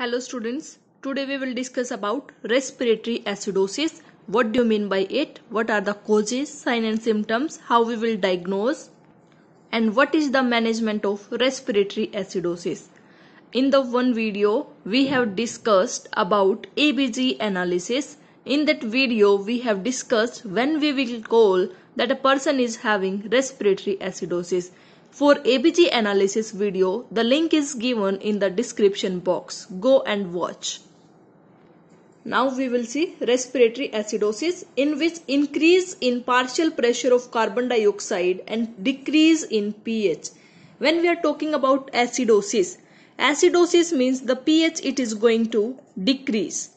Hello students, today we will discuss about respiratory acidosis. What do you mean by it? What are the causes, signs and symptoms? How we will diagnose? And what is the management of respiratory acidosis? In the one video, we have discussed about ABG analysis. In that video, we have discussed when we will call that a person is having respiratory acidosis. For ABG analysis video, the link is given in the description box. Go and watch. Now we will see respiratory acidosis in which increase in partial pressure of carbon dioxide and decrease in pH. When we are talking about acidosis, acidosis means the pH it is going to decrease.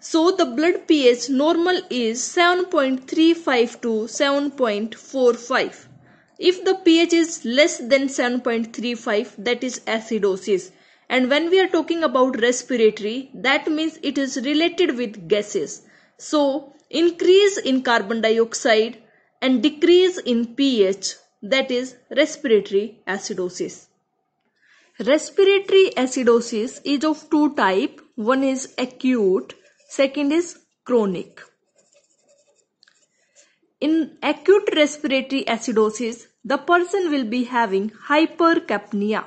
So the blood pH normal is 7.35 to 7.45 if the pH is less than 7.35, that is acidosis. And when we are talking about respiratory, that means it is related with gases. So, increase in carbon dioxide and decrease in pH, that is respiratory acidosis. Respiratory acidosis is of two type. One is acute, second is chronic. In acute respiratory acidosis, the person will be having hypercapnia.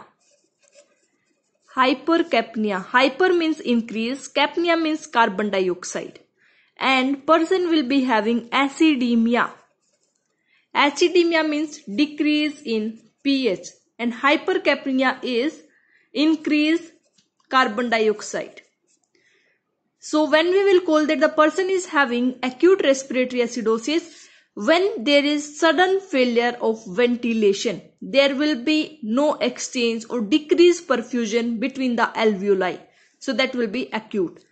Hypercapnia. Hyper means increase, capnia means carbon dioxide. And person will be having acidemia. Acidemia means decrease in pH and hypercapnia is increase carbon dioxide. So when we will call that the person is having acute respiratory acidosis, when there is sudden failure of ventilation, there will be no exchange or decreased perfusion between the alveoli. So that will be acute.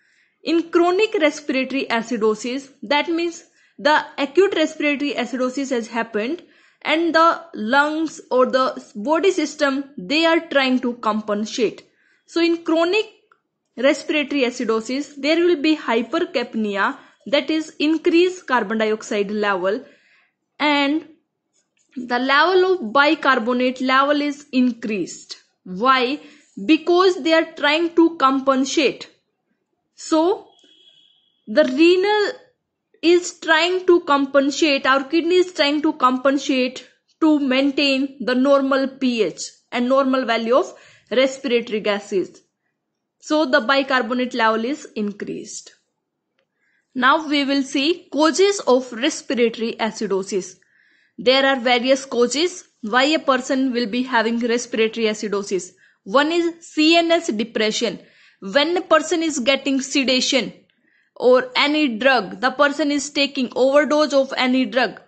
In chronic respiratory acidosis, that means the acute respiratory acidosis has happened and the lungs or the body system, they are trying to compensate. So in chronic respiratory acidosis, there will be hypercapnia that is increased carbon dioxide level and the level of bicarbonate level is increased why because they are trying to compensate so the renal is trying to compensate our kidney is trying to compensate to maintain the normal ph and normal value of respiratory gases so the bicarbonate level is increased now we will see causes of respiratory acidosis. There are various causes why a person will be having respiratory acidosis. One is CNS depression. When a person is getting sedation or any drug, the person is taking overdose of any drug.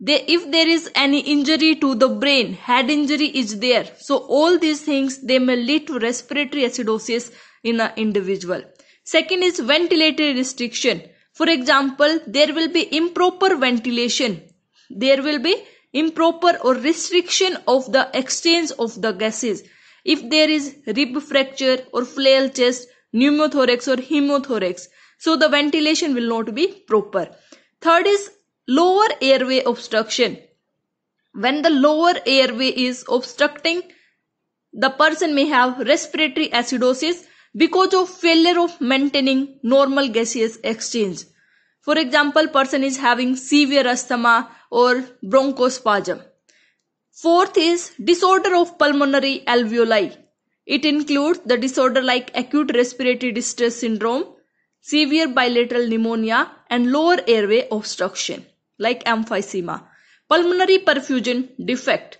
They, if there is any injury to the brain, head injury is there. So all these things, they may lead to respiratory acidosis in an individual. Second is ventilatory restriction for example, there will be improper ventilation. There will be improper or restriction of the exchange of the gases. If there is rib fracture or flail chest, pneumothorax or hemothorax, so the ventilation will not be proper. Third is lower airway obstruction. When the lower airway is obstructing, the person may have respiratory acidosis because of failure of maintaining normal gaseous exchange. For example, person is having severe asthma or bronchospasm. Fourth is disorder of pulmonary alveoli. It includes the disorder like acute respiratory distress syndrome, severe bilateral pneumonia and lower airway obstruction like emphysema. Pulmonary perfusion defect.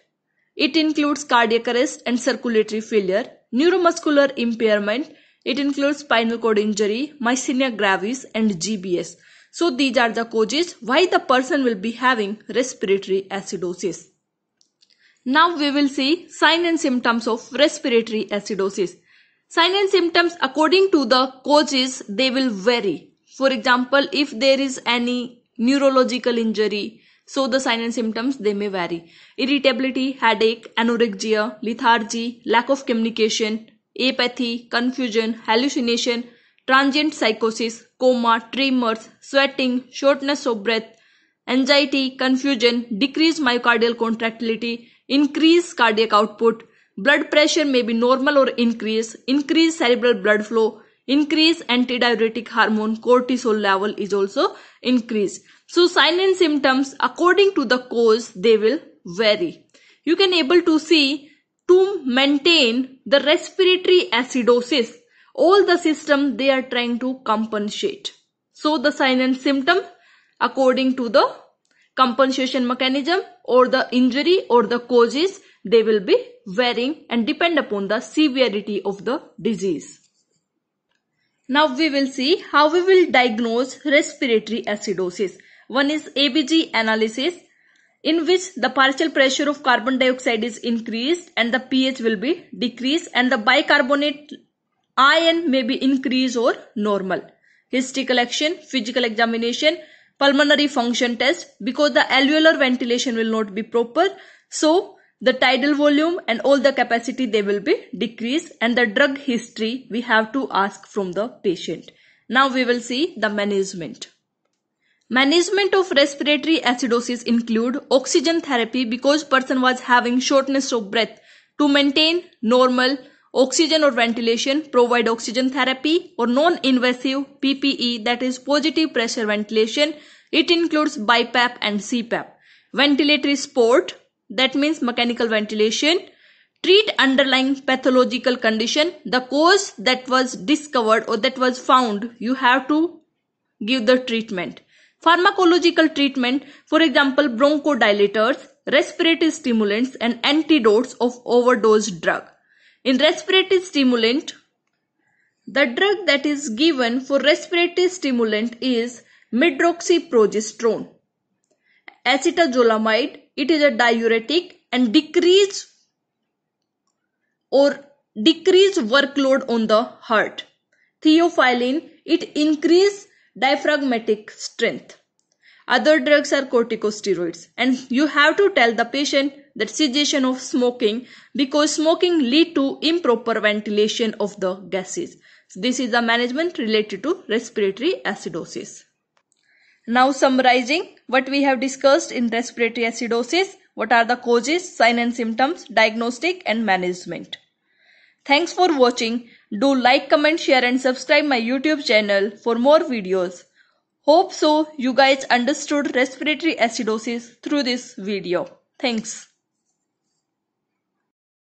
It includes cardiac arrest and circulatory failure, neuromuscular impairment it includes spinal cord injury, myasthenia gravis and GBS. So these are the causes why the person will be having respiratory acidosis. Now we will see sign and symptoms of respiratory acidosis. Sign and symptoms according to the causes they will vary. For example, if there is any neurological injury, so the sign and symptoms they may vary. Irritability, headache, anorexia, lethargy, lack of communication, apathy, confusion, hallucination, transient psychosis, coma, tremors, sweating, shortness of breath, anxiety, confusion, decreased myocardial contractility, increased cardiac output, blood pressure may be normal or increased, increased cerebral blood flow, increased antidiuretic hormone, cortisol level is also increased. So sign and symptoms according to the cause they will vary. You can able to see to maintain the respiratory acidosis all the system they are trying to compensate so the sign and symptom according to the compensation mechanism or the injury or the causes they will be varying and depend upon the severity of the disease. Now we will see how we will diagnose respiratory acidosis. One is ABG analysis in which the partial pressure of carbon dioxide is increased and the pH will be decreased and the bicarbonate ion may be increased or normal. History collection, physical examination, pulmonary function test because the alveolar ventilation will not be proper. So the tidal volume and all the capacity they will be decreased and the drug history we have to ask from the patient. Now we will see the management. Management of respiratory acidosis include oxygen therapy because person was having shortness of breath to maintain normal oxygen or ventilation provide oxygen therapy or non-invasive PPE that is positive pressure ventilation it includes BiPAP and CPAP ventilatory support that means mechanical ventilation treat underlying pathological condition the cause that was discovered or that was found you have to give the treatment Pharmacological treatment, for example bronchodilators, respiratory stimulants and antidotes of overdose drug. In respiratory stimulant, the drug that is given for respiratory stimulant is medroxyprogesterone. Acetazolamide, it is a diuretic and decrease or decrease workload on the heart. Theophylline, it increase diaphragmatic strength. Other drugs are corticosteroids and you have to tell the patient that cessation of smoking because smoking lead to improper ventilation of the gases. So this is the management related to respiratory acidosis. Now summarizing what we have discussed in respiratory acidosis, what are the causes, signs and symptoms, diagnostic and management. Thanks for watching. Do like, comment, share and subscribe my YouTube channel for more videos. Hope so you guys understood respiratory acidosis through this video. Thanks.